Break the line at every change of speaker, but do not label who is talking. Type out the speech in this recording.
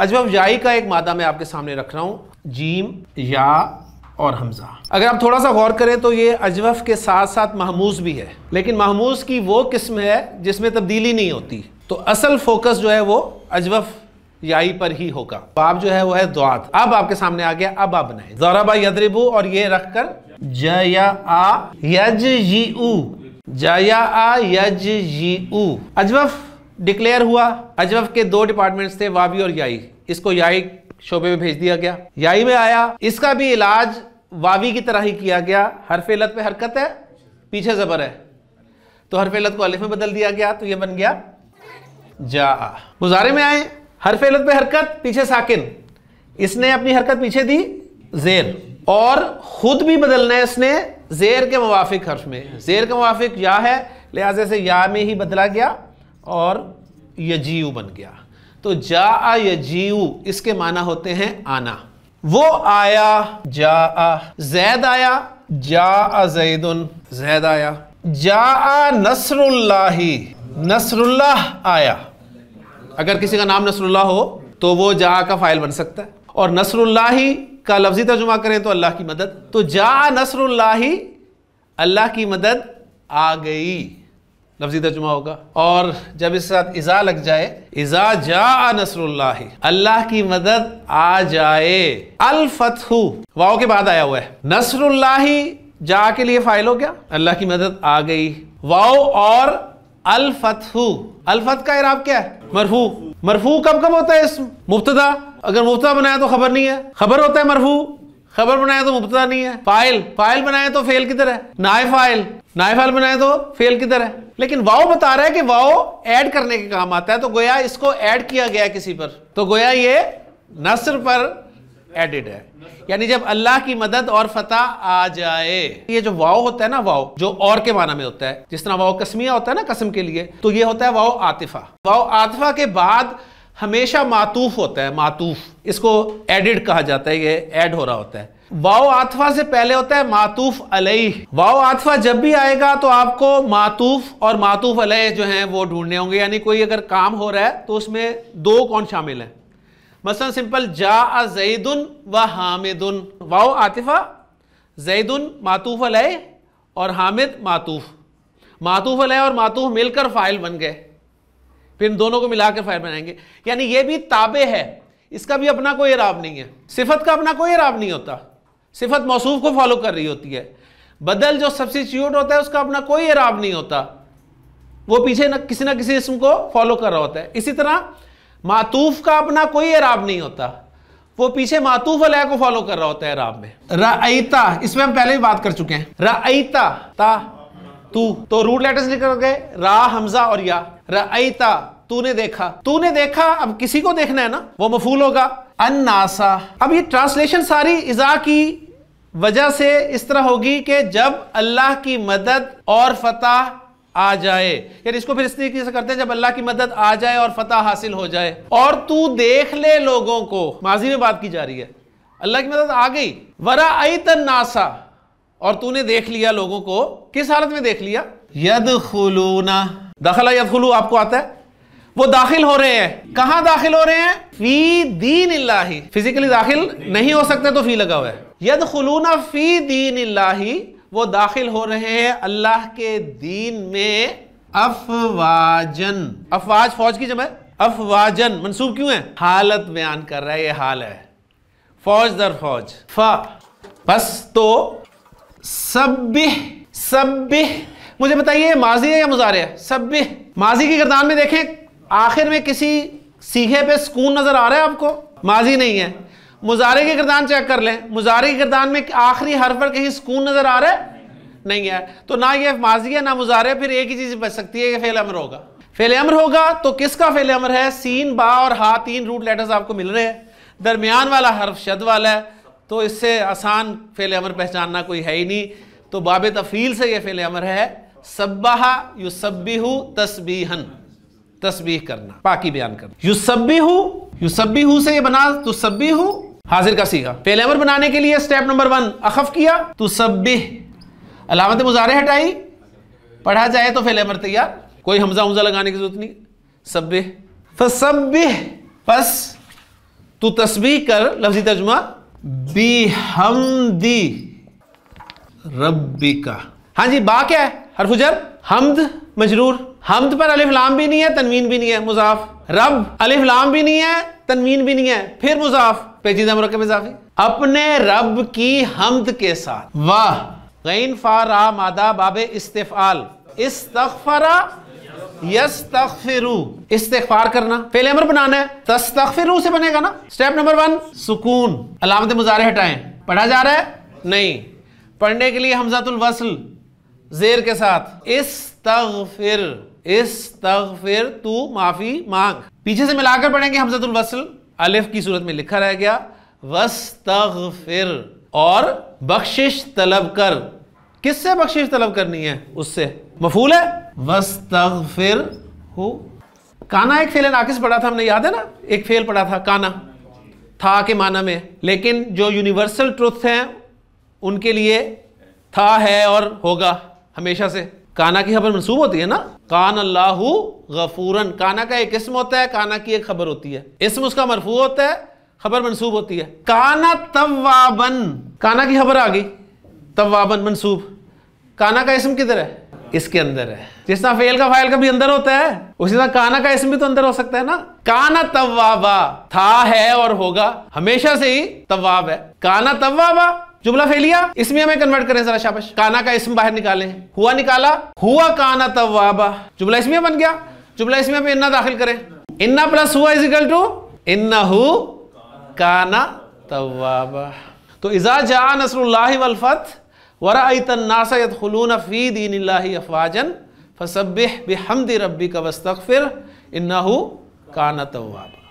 अजब याई का एक मादा मैं आपके सामने रख रहा हूँ जीम या और हमजा अगर आप थोड़ा सा गौर करें तो ये अजवफ के साथ साथ महमूज भी है लेकिन महमूज की वो किस्म है जिसमें तब्दीली नहीं होती तो असल फोकस जो है वो अजवफ याई पर ही होगा बाप जो है वो है दुआत अब आपके सामने आ गया अब आप बनाए जौराबा यद्रिबू और ये रख कर जया आ यज जी ऊ जया आज जी ऊ अजवफ डिक्लेयर हुआ अजब के दो डिपार्टमेंट्स थे वावी और याई इसको याई शोबे में भेज दिया गया याई में आया इसका भी इलाज वावी की तरह ही किया गया फेलत पे हरकत है पीछे ज़बर है तो फेलत को अलिफ में बदल दिया गया तो ये बन गया जा मुजारे में आए फेलत पे हरकत पीछे साकिन इसने अपनी हरकत पीछे दी जेर और खुद भी बदलना है इसने जेर के मुआफिक हर्फ में जेर के मुआफिक या है लिहाजा से या में ही बदला गया और यजीव बन गया तो जा आ यजीव इसके माना होते हैं आना वो आया जा आ जैद आया जा आ जैदन जैद आया जा आ नसरुल्लाही नसरुल्लाह आया अगर किसी का नाम नसरुल्लाह हो तो वो जा का फाइल बन सकता है और नसरुल्लाही का लफ्जी तर्जुमा करें तो अल्लाह की मदद तो जा नसरुल्लाही अल्लाह की मदद आ गई लफजी तर्जुमा होगा और जब इसके साथ इज़ा लग जाए इज़ा जा नसरुल्लाह अल्लाह की मदद आ जाए अलफतु वाओ के बाद आया हुआ है नसरुल्लाह जा के लिए फाइल हो गया अल्लाह की मदद आ गई वाओ और अलफतु अलफत का इराब क्या है मरफू मरफू कब कब होता है इस मुफ्तदा अगर मुफ्त बनाया तो खबर नहीं है खबर होता है मरफू खबर बनाए तो मुबतदा नहीं है फाइल फाइल बनाए तो फेल किधर है नाए फाइल नाए फाइल बनाए तो फेल किधर है लेकिन वाओ बता रहा है कि वाओ ऐड करने के काम आता है तो गोया इसको ऐड किया गया किसी पर तो गोया ये नसर पर एडिड है यानी जब अल्लाह की मदद और फतह आ जाए ये जो वाओ होता है ना वाओ जो और के माना में होता है जिस तरह वाओ कसमिया होता है ना कसम के लिए तो ये होता है वाओ आतिफा वाओ आतिफा के बाद हमेशा मातूफ होता है मातूफ इसको एडिड कहा जाता है ये एड हो रहा होता है वाओ आतफा से पहले होता है मातूफ अलई वाओ आतफा जब भी आएगा तो आपको मातूफ और मातूफ अलह जो है वो ढूंढने होंगे यानी कोई अगर काम हो रहा है तो उसमें दो कौन शामिल है मसलन सिंपल जा जईदन व हामिदन वाओ आतिफा जईदन मातूफ अलह और हामिद मातूफ मातूफ अलह और मातूफ मिलकर फाइल बन गए फिर इन दोनों को मिलाकर फायर बनाएंगे यानी ये भी ताबे है इसका भी अपना कोई इराब नहीं है सिफत का अपना कोई इराब नहीं होता सिफत मौसू को फॉलो कर रही होती है बदल जो सब्सिट्यूट होता है उसका अपना कोई इराब नहीं होता वो पीछे न किसी ना किसी इसम को फॉलो कर रहा होता है इसी तरह मातूफ का अपना कोई इराब नहीं होता वो पीछे मातूफ अलह को फॉलो कर रहा होता है इराब में रईता इसमें हम पहले भी बात कर चुके हैं रईता ता तू तो रूट लेटर्स निकल गए रा हमजा और या रईता तूने देखा तूने देखा अब किसी को देखना है ना वो मफूल होगा अन्नासा अब ये ट्रांसलेशन सारी इजा की वजह से इस तरह होगी कि जब अल्लाह की मदद और फतेह आ जाए यार इसको फिर इस तरीके से करते हैं जब अल्लाह की मदद आ जाए और फतेह हासिल हो जाए और तू देख ले लोगों को माजी में बात की जा रही है अल्लाह की मदद आ गई वरा आई नासा और तूने देख लिया लोगों को किस हालत में देख लिया यद खुलूना दखला यद खुलू आपको आता है वो दाखिल हो रहे हैं कहां दाखिल हो रहे हैं फी दीन इलाही फिजिकली दाखिल नहीं हो सकते तो फी लगा हुआ है यद खलूना फी दीन इलाही वो दाखिल हो रहे हैं अल्लाह के दीन में अफवाजन अफवाज फौज की जब है अफवाजन मनसूब क्यों है हालत बयान कर रहा है ये हाल है फौज दर फौज फ बस तो सब सब मुझे बताइए माजी है या मुजारे सब माजी की गर्दान में देखें आखिर में किसी सीखे पे सुकून नज़र आ रहा है आपको माजी नहीं है मुजारे के किरदान चेक कर लें मुजारे के किरदान में आखिरी हर पर कहीं सुकून नज़र आ रहा है नहीं है तो ना ये माजी है ना मुजारे फिर एक ही चीज़ बच सकती है कि फेल अमर होगा फेल अमर होगा तो किसका फेल अमर है सीन बा और हा तीन रूट लेटर्स आपको मिल रहे हैं दरमियान वाला हर्फ शद वाला है तो इससे आसान फेल अमर पहचानना कोई है ही नहीं तो बाब तफील से यह फेल अमर है सब्बाहा यु सब्बी तस्बीहन तस्बीह करना पाकि बयान करना यू सब भी हूं यू सब भी हूं से ये बना तो सब भी हूं हाजिर का सीगा फेलेवर बनाने के लिए स्टेप नंबर वन अखफ किया तो भी अलामत मुजारे हटाई पढ़ा जाए तो फेलेवर तैयार कोई हमजा उमजा लगाने की जरूरत नहीं सब्बे फसब्बे बस तू तस्बी कर लफ्जी तर्जुमा बी हम दी रब्बी का हाँ जी बा क्या है हरफुजर हमद मजरूर हमद पर अलिफ लाम भी नहीं है तनवीन भी नहीं है मुजाफ रब अलिफ लाम भी नहीं है तनवीन भी नहीं है फिर मुजाफ पेचीदा मरकब इजाफी अपने रब की हमद के साथ वाह गैन फारा मादा बाबे इस्तेफाल इस्तफरा इस्तफार करना पहले अमर बनाना है तस्तफिरू से बनेगा ना स्टेप नंबर वन सुकून अलामत मुजारे हटाएं पढ़ा जा रहा है नहीं पढ़ने के लिए हमजातुल वसल जेर के साथ इस्तफिर इस्तगफिर तू माफ़ी मांग पीछे से मिलाकर पढ़ेंगे हमजतुल वसल अलिफ की सूरत में लिखा रह गया वस्तगफिर और बख्शिश तलब कर किससे बख्शिश तलब करनी है उससे मफूल है वस्तगफिर हो काना एक फेल नाकिस पढ़ा था हमने याद है ना एक फेल पढ़ा था काना था के माना में लेकिन जो यूनिवर्सल ट्रुथ हैं उनके लिए था है और होगा हमेशा से काना की खबर मनसूब होती है ना कान अल्लाह गफूरन काना का एक इसम होता है काना की एक खबर होती है इसम उसका मरफू होता है खबर मनसूब होती है काना तवाबन काना की खबर आ गई तवाबन मनसूब काना का इसम किधर है इसके अंदर है जिस तरह फेल का फाइल का भी अंदर होता है उसी तरह काना का इसम भी तो अंदर हो सकता है ना काना तवाबा था है और होगा हमेशा से ही तवाब है काना तवाबा जुमला फेलिया इसमें हमें कन्वर्ट करें जरा शाबाश काना का इसम बाहर निकालें हुआ निकाला हुआ काना तवाबा जुमला इसमें बन गया जुमला इसमें पे इन्ना दाखिल करें इन्ना प्लस हुआ इजिकल टू इन्ना हु काना तवाबा तो इजा जा वल फत नसरल्लाफत वरातनासलून फ़ी दीन अफवाजन फसब बिहमद रबी का वस्तफ़िर इन्ना काना तवाबा